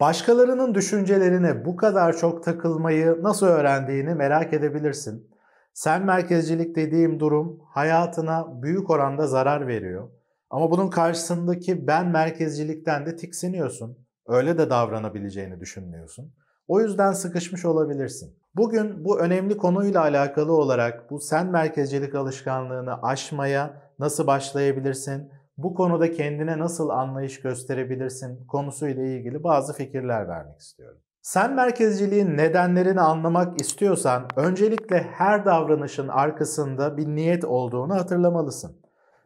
Başkalarının düşüncelerine bu kadar çok takılmayı nasıl öğrendiğini merak edebilirsin. Sen merkezcilik dediğim durum hayatına büyük oranda zarar veriyor. Ama bunun karşısındaki ben merkezcilikten de tiksiniyorsun. Öyle de davranabileceğini düşünmüyorsun. O yüzden sıkışmış olabilirsin. Bugün bu önemli konuyla alakalı olarak bu sen merkezcilik alışkanlığını aşmaya nasıl başlayabilirsin? bu konuda kendine nasıl anlayış gösterebilirsin konusuyla ilgili bazı fikirler vermek istiyorum. Sen merkezciliğin nedenlerini anlamak istiyorsan öncelikle her davranışın arkasında bir niyet olduğunu hatırlamalısın.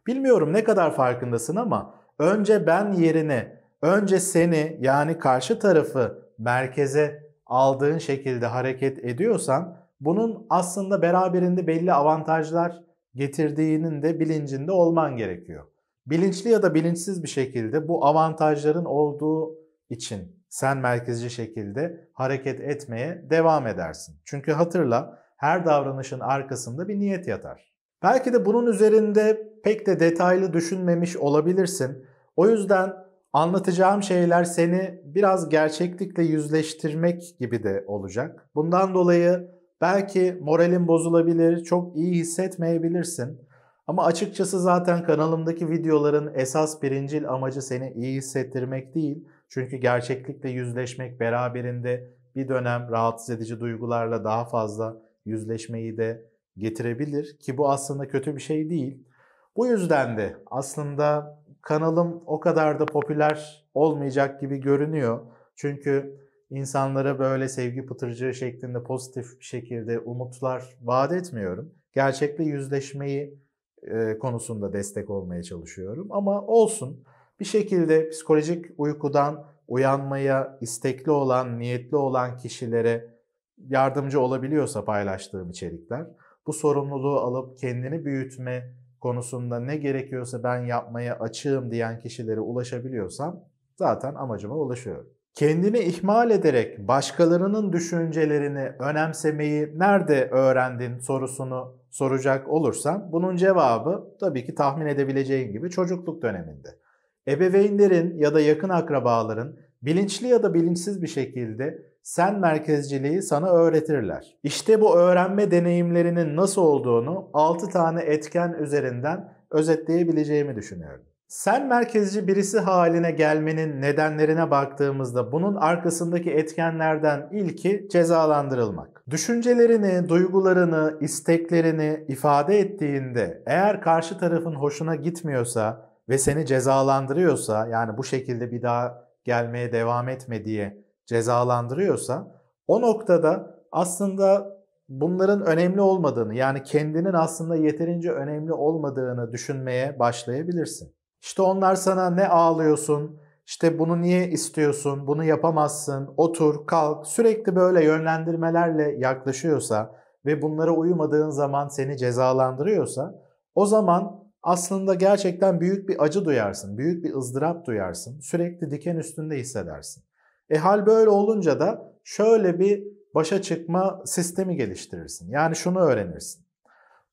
Bilmiyorum ne kadar farkındasın ama önce ben yerine önce seni yani karşı tarafı merkeze aldığın şekilde hareket ediyorsan bunun aslında beraberinde belli avantajlar getirdiğinin de bilincinde olman gerekiyor. Bilinçli ya da bilinçsiz bir şekilde bu avantajların olduğu için sen merkezci şekilde hareket etmeye devam edersin. Çünkü hatırla her davranışın arkasında bir niyet yatar. Belki de bunun üzerinde pek de detaylı düşünmemiş olabilirsin. O yüzden anlatacağım şeyler seni biraz gerçeklikle yüzleştirmek gibi de olacak. Bundan dolayı belki moralin bozulabilir, çok iyi hissetmeyebilirsin. Ama açıkçası zaten kanalımdaki videoların esas birincil amacı seni iyi hissettirmek değil. Çünkü gerçeklikle yüzleşmek beraberinde bir dönem rahatsız edici duygularla daha fazla yüzleşmeyi de getirebilir ki bu aslında kötü bir şey değil. Bu yüzden de aslında kanalım o kadar da popüler olmayacak gibi görünüyor. Çünkü insanlara böyle sevgi pıtırcığı şeklinde pozitif bir şekilde umutlar vaat etmiyorum. Gerçekle yüzleşmeyi e, konusunda destek olmaya çalışıyorum. Ama olsun bir şekilde psikolojik uykudan uyanmaya istekli olan, niyetli olan kişilere yardımcı olabiliyorsa paylaştığım içerikler, bu sorumluluğu alıp kendini büyütme konusunda ne gerekiyorsa ben yapmaya açığım diyen kişilere ulaşabiliyorsam zaten amacıma ulaşıyorum. Kendini ihmal ederek başkalarının düşüncelerini önemsemeyi nerede öğrendin sorusunu soracak olursam bunun cevabı tabii ki tahmin edebileceğin gibi çocukluk döneminde. Ebeveynlerin ya da yakın akrabaların bilinçli ya da bilinçsiz bir şekilde sen merkezciliği sana öğretirler. İşte bu öğrenme deneyimlerinin nasıl olduğunu 6 tane etken üzerinden özetleyebileceğimi düşünüyorum. Sen merkezci birisi haline gelmenin nedenlerine baktığımızda bunun arkasındaki etkenlerden ilki cezalandırılmak. Düşüncelerini, duygularını, isteklerini ifade ettiğinde eğer karşı tarafın hoşuna gitmiyorsa ve seni cezalandırıyorsa yani bu şekilde bir daha gelmeye devam etme diye cezalandırıyorsa o noktada aslında bunların önemli olmadığını yani kendinin aslında yeterince önemli olmadığını düşünmeye başlayabilirsin. İşte onlar sana ne ağlıyorsun, işte bunu niye istiyorsun, bunu yapamazsın, otur, kalk sürekli böyle yönlendirmelerle yaklaşıyorsa ve bunlara uymadığın zaman seni cezalandırıyorsa o zaman aslında gerçekten büyük bir acı duyarsın, büyük bir ızdırap duyarsın, sürekli diken üstünde hissedersin. E hal böyle olunca da şöyle bir başa çıkma sistemi geliştirirsin. Yani şunu öğrenirsin.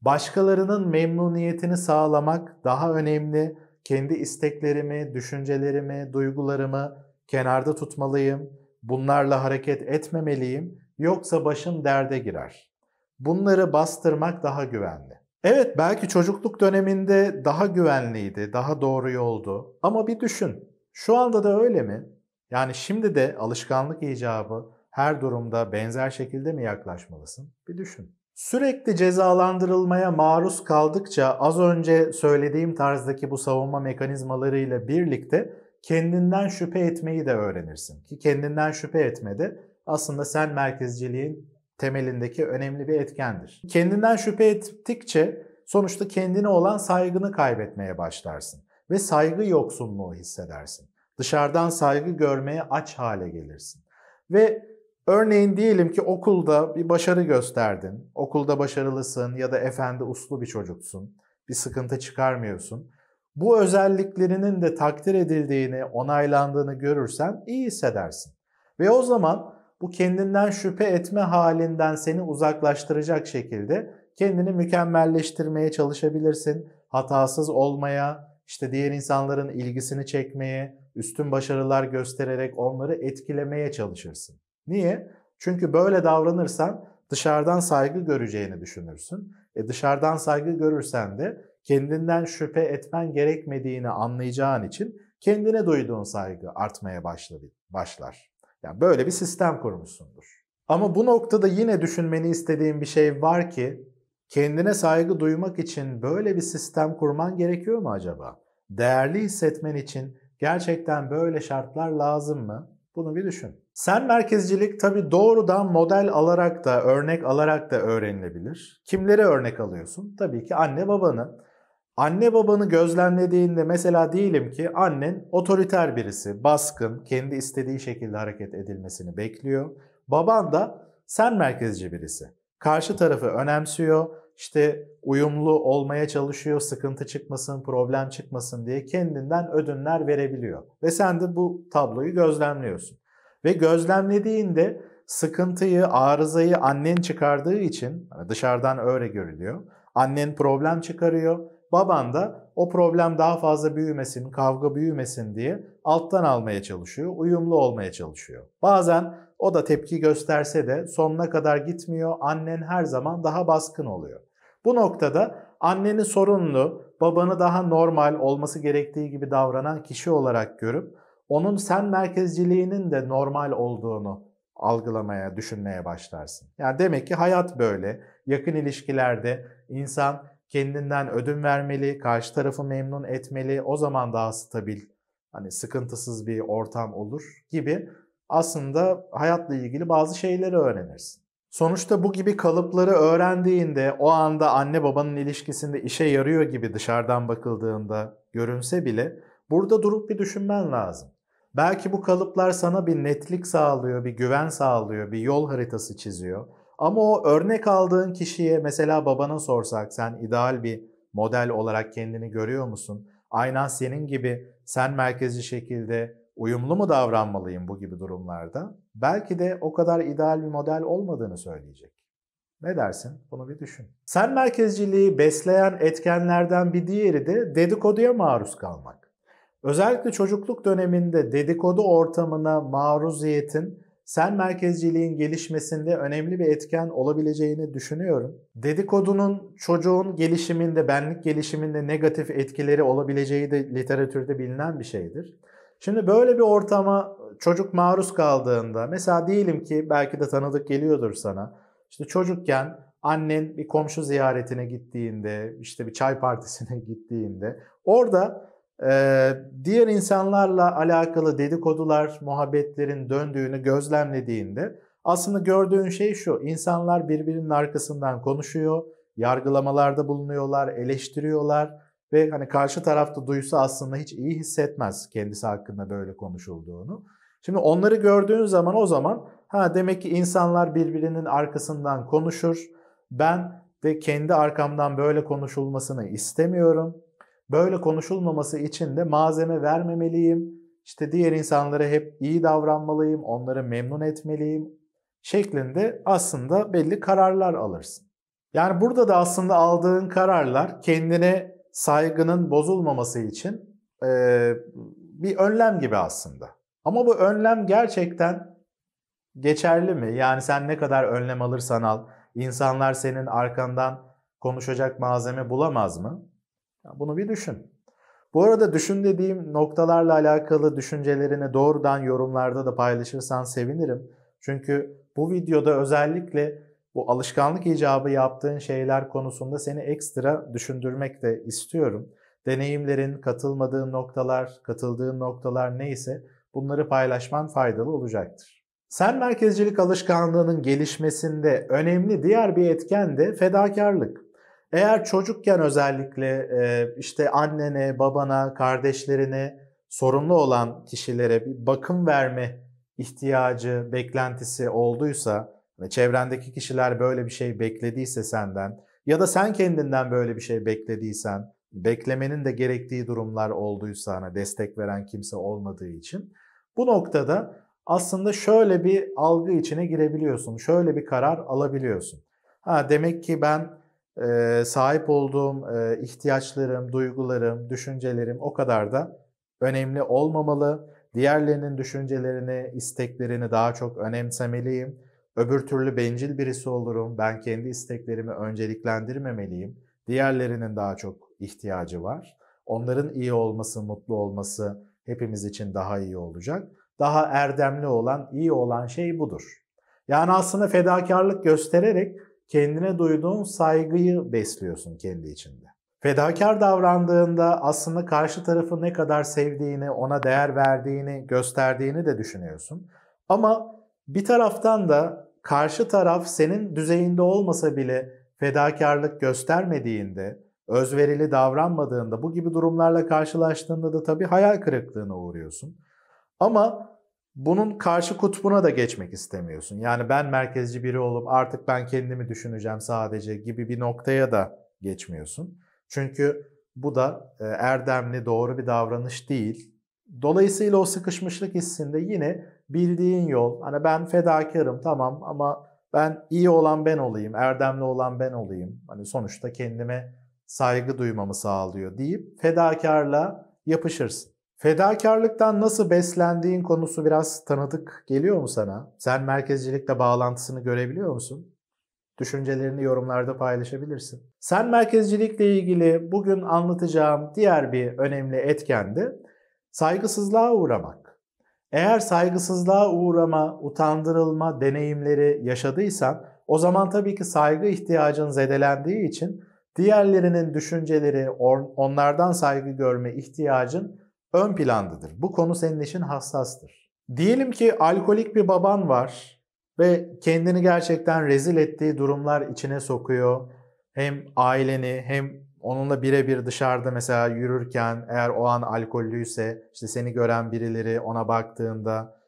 Başkalarının memnuniyetini sağlamak daha önemli, kendi isteklerimi, düşüncelerimi, duygularımı kenarda tutmalıyım, bunlarla hareket etmemeliyim yoksa başım derde girer. Bunları bastırmak daha güvenli. Evet belki çocukluk döneminde daha güvenliydi, daha doğru yoldu ama bir düşün. Şu anda da öyle mi? Yani şimdi de alışkanlık icabı her durumda benzer şekilde mi yaklaşmalısın? Bir düşün. Sürekli cezalandırılmaya maruz kaldıkça az önce söylediğim tarzdaki bu savunma mekanizmalarıyla birlikte kendinden şüphe etmeyi de öğrenirsin. Ki kendinden şüphe etmede aslında sen merkezciliğin temelindeki önemli bir etkendir. Kendinden şüphe ettikçe sonuçta kendine olan saygını kaybetmeye başlarsın ve saygı yoksunluğu hissedersin. Dışarıdan saygı görmeye aç hale gelirsin. Ve Örneğin diyelim ki okulda bir başarı gösterdin. Okulda başarılısın ya da efendi uslu bir çocuksun. Bir sıkıntı çıkarmıyorsun. Bu özelliklerinin de takdir edildiğini, onaylandığını görürsen iyi hissedersin. Ve o zaman bu kendinden şüphe etme halinden seni uzaklaştıracak şekilde kendini mükemmelleştirmeye çalışabilirsin. Hatasız olmaya, işte diğer insanların ilgisini çekmeye, üstün başarılar göstererek onları etkilemeye çalışırsın. Niye? Çünkü böyle davranırsan dışarıdan saygı göreceğini düşünürsün. E dışarıdan saygı görürsen de kendinden şüphe etmen gerekmediğini anlayacağın için kendine duyduğun saygı artmaya başlar. Yani böyle bir sistem kurmuşsundur. Ama bu noktada yine düşünmeni istediğim bir şey var ki kendine saygı duymak için böyle bir sistem kurman gerekiyor mu acaba? Değerli hissetmen için gerçekten böyle şartlar lazım mı? Bunu bir düşün. Sen merkezcilik tabii doğrudan model alarak da, örnek alarak da öğrenilebilir. Kimlere örnek alıyorsun? Tabii ki anne babanı. Anne babanı gözlemlediğinde mesela diyelim ki annen otoriter birisi, baskın, kendi istediği şekilde hareket edilmesini bekliyor. Baban da sen merkezci birisi. Karşı tarafı önemsiyor, işte uyumlu olmaya çalışıyor, sıkıntı çıkmasın, problem çıkmasın diye kendinden ödünler verebiliyor. Ve sen de bu tabloyu gözlemliyorsun. Ve gözlemlediğinde sıkıntıyı, arızayı annen çıkardığı için hani dışarıdan öyle görülüyor. Annen problem çıkarıyor. Baban da o problem daha fazla büyümesin, kavga büyümesin diye alttan almaya çalışıyor, uyumlu olmaya çalışıyor. Bazen o da tepki gösterse de sonuna kadar gitmiyor. Annen her zaman daha baskın oluyor. Bu noktada anneni sorunlu, babanı daha normal olması gerektiği gibi davranan kişi olarak görüp onun sen merkezciliğinin de normal olduğunu algılamaya, düşünmeye başlarsın. Yani demek ki hayat böyle. Yakın ilişkilerde insan kendinden ödün vermeli, karşı tarafı memnun etmeli. O zaman daha stabil, hani sıkıntısız bir ortam olur gibi aslında hayatla ilgili bazı şeyleri öğrenirsin. Sonuçta bu gibi kalıpları öğrendiğinde o anda anne babanın ilişkisinde işe yarıyor gibi dışarıdan bakıldığında görünse bile burada durup bir düşünmen lazım. Belki bu kalıplar sana bir netlik sağlıyor, bir güven sağlıyor, bir yol haritası çiziyor. Ama o örnek aldığın kişiye mesela babana sorsak sen ideal bir model olarak kendini görüyor musun? Aynen senin gibi sen merkezi şekilde uyumlu mu davranmalıyım bu gibi durumlarda? Belki de o kadar ideal bir model olmadığını söyleyecek. Ne dersin? Bunu bir düşün. Sen merkezciliği besleyen etkenlerden bir diğeri de dedikoduya maruz kalmak. Özellikle çocukluk döneminde dedikodu ortamına maruziyetin sen merkezciliğin gelişmesinde önemli bir etken olabileceğini düşünüyorum. Dedikodunun çocuğun gelişiminde, benlik gelişiminde negatif etkileri olabileceği de literatürde bilinen bir şeydir. Şimdi böyle bir ortama çocuk maruz kaldığında mesela diyelim ki belki de tanıdık geliyordur sana. İşte çocukken annen bir komşu ziyaretine gittiğinde, işte bir çay partisine gittiğinde orada ee, diğer insanlarla alakalı dedikodular, muhabbetlerin döndüğünü gözlemlediğinde aslında gördüğün şey şu. İnsanlar birbirinin arkasından konuşuyor, yargılamalarda bulunuyorlar, eleştiriyorlar ve hani karşı tarafta duysa aslında hiç iyi hissetmez kendisi hakkında böyle konuşulduğunu. Şimdi onları gördüğün zaman o zaman ha demek ki insanlar birbirinin arkasından konuşur. Ben ve kendi arkamdan böyle konuşulmasını istemiyorum Böyle konuşulmaması için de malzeme vermemeliyim, işte diğer insanlara hep iyi davranmalıyım, onları memnun etmeliyim şeklinde aslında belli kararlar alırsın. Yani burada da aslında aldığın kararlar kendine saygının bozulmaması için e, bir önlem gibi aslında. Ama bu önlem gerçekten geçerli mi? Yani sen ne kadar önlem alırsan al, insanlar senin arkandan konuşacak malzeme bulamaz mı? Bunu bir düşün. Bu arada düşün dediğim noktalarla alakalı düşüncelerini doğrudan yorumlarda da paylaşırsan sevinirim. Çünkü bu videoda özellikle bu alışkanlık icabı yaptığın şeyler konusunda seni ekstra düşündürmek de istiyorum. Deneyimlerin, katılmadığın noktalar, katıldığın noktalar neyse bunları paylaşman faydalı olacaktır. Sen merkezcilik alışkanlığının gelişmesinde önemli diğer bir etken de fedakarlık. Eğer çocukken özellikle işte annene, babana, kardeşlerine sorumlu olan kişilere bir bakım verme ihtiyacı, beklentisi olduysa ve çevrendeki kişiler böyle bir şey beklediyse senden ya da sen kendinden böyle bir şey beklediysen, beklemenin de gerektiği durumlar olduysa hani destek veren kimse olmadığı için bu noktada aslında şöyle bir algı içine girebiliyorsun. Şöyle bir karar alabiliyorsun. Ha demek ki ben sahip olduğum ihtiyaçlarım, duygularım, düşüncelerim o kadar da önemli olmamalı. Diğerlerinin düşüncelerini, isteklerini daha çok önemsemeliyim. Öbür türlü bencil birisi olurum. Ben kendi isteklerimi önceliklendirmemeliyim. Diğerlerinin daha çok ihtiyacı var. Onların iyi olması, mutlu olması hepimiz için daha iyi olacak. Daha erdemli olan, iyi olan şey budur. Yani aslında fedakarlık göstererek kendine duyduğun saygıyı besliyorsun kendi içinde. Fedakar davrandığında aslında karşı tarafı ne kadar sevdiğini, ona değer verdiğini, gösterdiğini de düşünüyorsun. Ama bir taraftan da karşı taraf senin düzeyinde olmasa bile fedakarlık göstermediğinde, özverili davranmadığında, bu gibi durumlarla karşılaştığında da tabii hayal kırıklığına uğruyorsun. Ama bunun karşı kutbuna da geçmek istemiyorsun. Yani ben merkezci biri olup artık ben kendimi düşüneceğim sadece gibi bir noktaya da geçmiyorsun. Çünkü bu da e, erdemli, doğru bir davranış değil. Dolayısıyla o sıkışmışlık hissinde yine bildiğin yol, hani ben fedakarım tamam ama ben iyi olan ben olayım, erdemli olan ben olayım. Hani sonuçta kendime saygı duymamı sağlıyor deyip fedakarla yapışırsın. Fedakarlıktan nasıl beslendiğin konusu biraz tanıdık geliyor mu sana? Sen merkezcilikle bağlantısını görebiliyor musun? Düşüncelerini yorumlarda paylaşabilirsin. Sen merkezcilikle ilgili bugün anlatacağım diğer bir önemli etken de saygısızlığa uğramak. Eğer saygısızlığa uğrama, utandırılma deneyimleri yaşadıysan o zaman tabii ki saygı ihtiyacın zedelendiği için diğerlerinin düşünceleri, onlardan saygı görme ihtiyacın ön plandadır. Bu konu senin için hassastır. Diyelim ki alkolik bir baban var ve kendini gerçekten rezil ettiği durumlar içine sokuyor. Hem aileni hem onunla birebir dışarıda mesela yürürken eğer o an alkollüyse işte seni gören birileri ona baktığında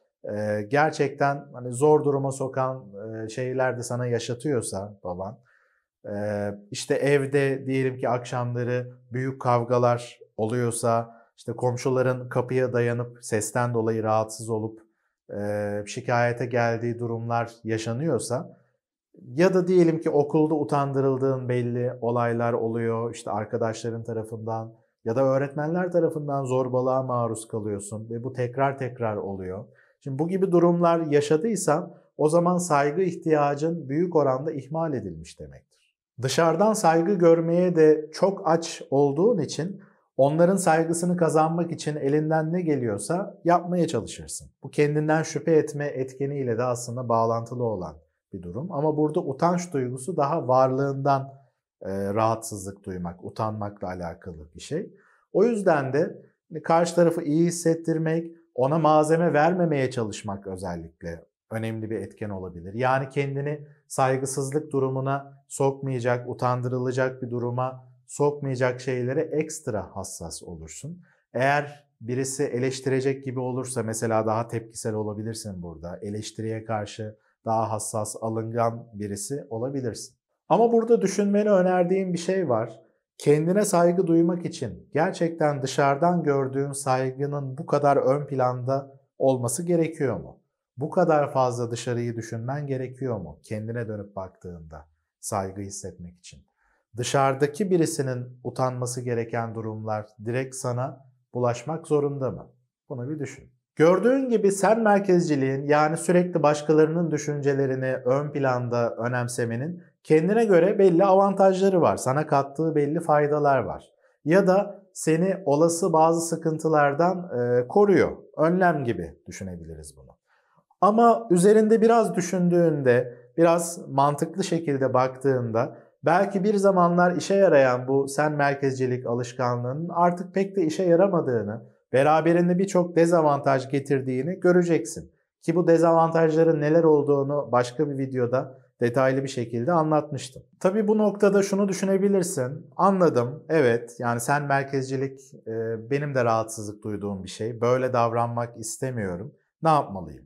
gerçekten hani zor duruma sokan e, şeyler de sana yaşatıyorsa baban e, işte evde diyelim ki akşamları büyük kavgalar oluyorsa işte komşuların kapıya dayanıp sesten dolayı rahatsız olup e, şikayete geldiği durumlar yaşanıyorsa ya da diyelim ki okulda utandırıldığın belli olaylar oluyor işte arkadaşların tarafından ya da öğretmenler tarafından zorbalığa maruz kalıyorsun ve bu tekrar tekrar oluyor. Şimdi bu gibi durumlar yaşadıysan o zaman saygı ihtiyacın büyük oranda ihmal edilmiş demektir. Dışarıdan saygı görmeye de çok aç olduğun için Onların saygısını kazanmak için elinden ne geliyorsa yapmaya çalışırsın. Bu kendinden şüphe etme etkeniyle de aslında bağlantılı olan bir durum. Ama burada utanç duygusu daha varlığından e, rahatsızlık duymak, utanmakla alakalı bir şey. O yüzden de hani, karşı tarafı iyi hissettirmek, ona malzeme vermemeye çalışmak özellikle önemli bir etken olabilir. Yani kendini saygısızlık durumuna sokmayacak, utandırılacak bir duruma sokmayacak şeylere ekstra hassas olursun. Eğer birisi eleştirecek gibi olursa mesela daha tepkisel olabilirsin burada. Eleştiriye karşı daha hassas, alıngan birisi olabilirsin. Ama burada düşünmeni önerdiğim bir şey var. Kendine saygı duymak için gerçekten dışarıdan gördüğün saygının bu kadar ön planda olması gerekiyor mu? Bu kadar fazla dışarıyı düşünmen gerekiyor mu kendine dönüp baktığında saygı hissetmek için? dışarıdaki birisinin utanması gereken durumlar direkt sana bulaşmak zorunda mı? Bunu bir düşün. Gördüğün gibi sen merkezciliğin yani sürekli başkalarının düşüncelerini ön planda önemsemenin kendine göre belli avantajları var. Sana kattığı belli faydalar var. Ya da seni olası bazı sıkıntılardan e, koruyor. Önlem gibi düşünebiliriz bunu. Ama üzerinde biraz düşündüğünde, biraz mantıklı şekilde baktığında Belki bir zamanlar işe yarayan bu sen merkezcilik alışkanlığının artık pek de işe yaramadığını, beraberinde birçok dezavantaj getirdiğini göreceksin. Ki bu dezavantajların neler olduğunu başka bir videoda detaylı bir şekilde anlatmıştım. Tabi bu noktada şunu düşünebilirsin. Anladım, evet yani sen merkezcilik e, benim de rahatsızlık duyduğum bir şey. Böyle davranmak istemiyorum. Ne yapmalıyım?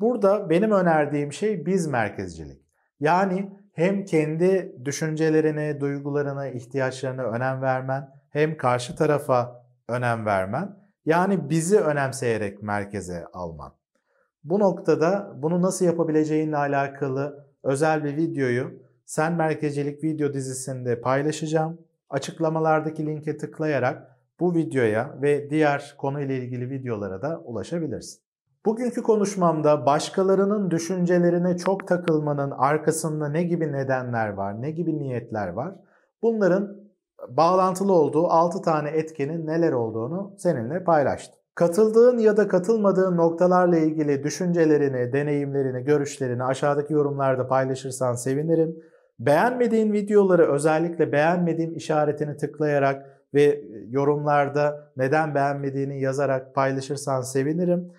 Burada benim önerdiğim şey biz merkezcilik. Yani hem kendi düşüncelerine, duygularına, ihtiyaçlarına önem vermen, hem karşı tarafa önem vermen. Yani bizi önemseyerek merkeze alman. Bu noktada bunu nasıl yapabileceğinle alakalı özel bir videoyu Sen Merkezcilik video dizisinde paylaşacağım. Açıklamalardaki linke tıklayarak bu videoya ve diğer konuyla ilgili videolara da ulaşabilirsin. Bugünkü konuşmamda başkalarının düşüncelerine çok takılmanın arkasında ne gibi nedenler var, ne gibi niyetler var? Bunların bağlantılı olduğu 6 tane etkenin neler olduğunu seninle paylaştım. Katıldığın ya da katılmadığın noktalarla ilgili düşüncelerini, deneyimlerini, görüşlerini aşağıdaki yorumlarda paylaşırsan sevinirim. Beğenmediğin videoları özellikle beğenmediğim işaretini tıklayarak ve yorumlarda neden beğenmediğini yazarak paylaşırsan sevinirim.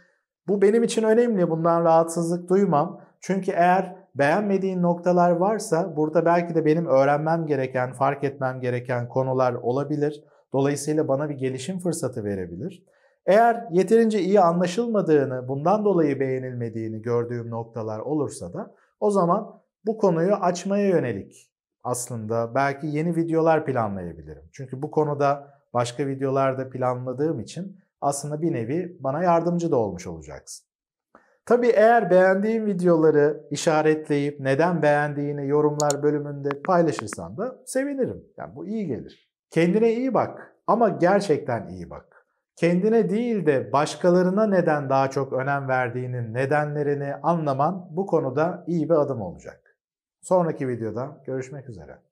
Bu benim için önemli. Bundan rahatsızlık duymam. Çünkü eğer beğenmediğin noktalar varsa burada belki de benim öğrenmem gereken, fark etmem gereken konular olabilir. Dolayısıyla bana bir gelişim fırsatı verebilir. Eğer yeterince iyi anlaşılmadığını, bundan dolayı beğenilmediğini gördüğüm noktalar olursa da o zaman bu konuyu açmaya yönelik aslında belki yeni videolar planlayabilirim. Çünkü bu konuda başka videolarda planladığım için aslında bir nevi bana yardımcı da olmuş olacaksın. Tabii eğer beğendiğim videoları işaretleyip neden beğendiğini yorumlar bölümünde paylaşırsan da sevinirim. Yani bu iyi gelir. Kendine iyi bak ama gerçekten iyi bak. Kendine değil de başkalarına neden daha çok önem verdiğinin nedenlerini anlaman bu konuda iyi bir adım olacak. Sonraki videoda görüşmek üzere.